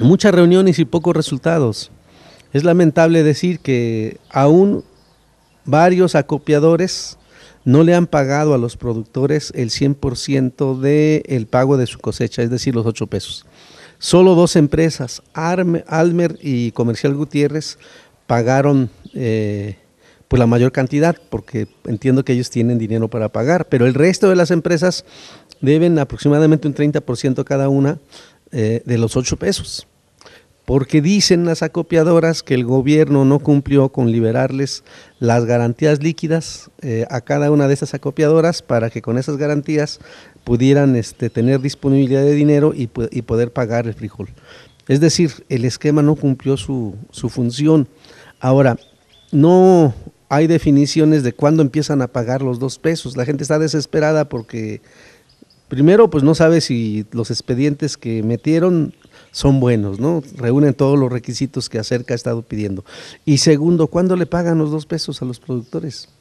muchas reuniones y pocos resultados. Es lamentable decir que aún varios acopiadores no le han pagado a los productores el 100% del pago de su cosecha, es decir, los 8 pesos. Solo dos empresas, Almer y Comercial Gutiérrez, pagaron eh, pues la mayor cantidad, porque entiendo que ellos tienen dinero para pagar, pero el resto de las empresas deben aproximadamente un 30% cada una eh, de los 8 pesos porque dicen las acopiadoras que el gobierno no cumplió con liberarles las garantías líquidas eh, a cada una de esas acopiadoras para que con esas garantías pudieran este, tener disponibilidad de dinero y, poder pagar el frijol. Es decir, el esquema no cumplió su función. Ahora, no hay definiciones de cuándo empiezan a pagar los dos pesos. La gente está desesperada porque primero, pues no sabe si los expedientes que metieron son buenos, ¿no? Reúnen todos los requisitos que acerca ha estado pidiendo. Y segundo, ¿cuándo le pagan los dos pesos a los productores?